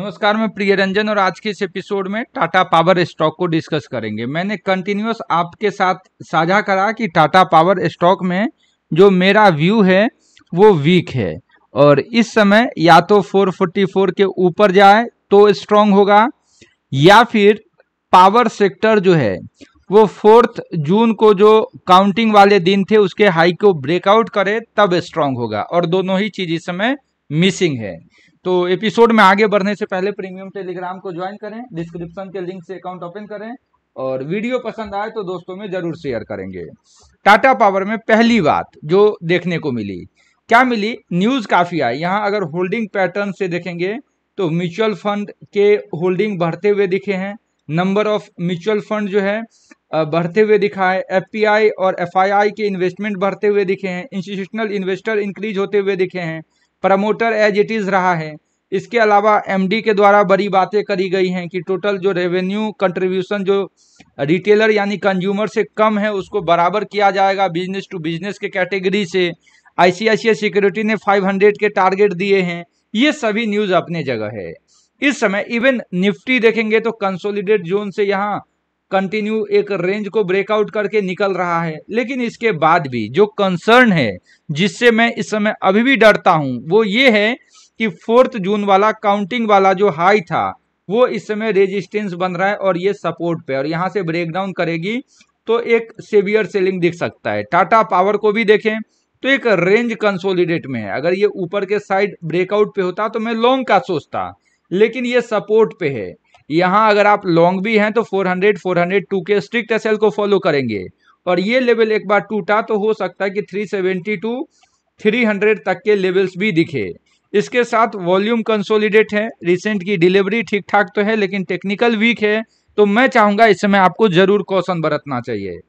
नमस्कार मैं प्रिय रंजन और आज के इस एपिसोड में टाटा पावर स्टॉक को डिस्कस करेंगे मैंने कंटिन्यूस आपके साथ साझा करा कि टाटा पावर स्टॉक में जो मेरा व्यू है वो वीक है और इस समय या तो 444 के ऊपर जाए तो स्ट्रांग होगा या फिर पावर सेक्टर जो है वो फोर्थ जून को जो काउंटिंग वाले दिन थे उसके हाई को ब्रेकआउट करे तब स्ट्रांग होगा और दोनों ही चीज इस समय मिसिंग है तो एपिसोड में आगे बढ़ने से पहले प्रीमियम टेलीग्राम को ज्वाइन करें डिस्क्रिप्शन के लिंक से अकाउंट ओपन करें और वीडियो पसंद आए तो दोस्तों में जरूर शेयर करेंगे टाटा पावर में पहली बात जो देखने को मिली क्या मिली न्यूज़ काफ़ी आई यहाँ अगर होल्डिंग पैटर्न से देखेंगे तो म्यूचुअल फंड के होल्डिंग बढ़ते हुए दिखे हैं नंबर ऑफ म्यूचुअल फंड जो है बढ़ते हुए दिखा है एफ और एफ के इन्वेस्टमेंट बढ़ते हुए दिखे हैं इंस्टीट्यूशनल इन्वेस्टर इंक्रीज होते हुए दिखे हैं प्रमोटर एज इट इज़ रहा है इसके अलावा एमडी के द्वारा बड़ी बातें करी गई हैं कि टोटल जो रेवेन्यू कंट्रीब्यूशन जो रिटेलर यानी कंज्यूमर से कम है उसको बराबर किया जाएगा बिजनेस टू बिजनेस के कैटेगरी से आईसीआईसीआई सिक्योरिटी ने 500 के टारगेट दिए हैं ये सभी न्यूज़ अपने जगह है इस समय इवन निफ्टी देखेंगे तो कंसोलिडेट जोन से यहाँ कंटिन्यू एक रेंज को ब्रेकआउट करके निकल रहा है लेकिन इसके बाद भी जो कंसर्न है जिससे मैं इस समय अभी भी डरता हूं वो ये है कि फोर्थ जून वाला काउंटिंग वाला जो हाई था वो इस समय रेजिस्टेंस बन रहा है और ये सपोर्ट पे और यहाँ से ब्रेकडाउन करेगी तो एक सेवियर सेलिंग दिख सकता है टाटा पावर को भी देखें तो एक रेंज कंसोलिडेट में है अगर ये ऊपर के साइड ब्रेकआउट पे होता तो मैं लॉन्ग का सोचता लेकिन ये सपोर्ट पे है यहाँ अगर आप लॉन्ग भी हैं तो 400 402 के स्ट्रिक्ट एसएल को फॉलो करेंगे और ये लेवल एक बार टूटा तो हो सकता है कि सेवेंटी टू 300 तक के लेवल्स भी दिखे इसके साथ वॉल्यूम कंसोलिडेट है रिसेंट की डिलीवरी ठीक ठाक तो है लेकिन टेक्निकल वीक है तो मैं चाहूँगा इस समय आपको जरूर कौशन बरतना चाहिए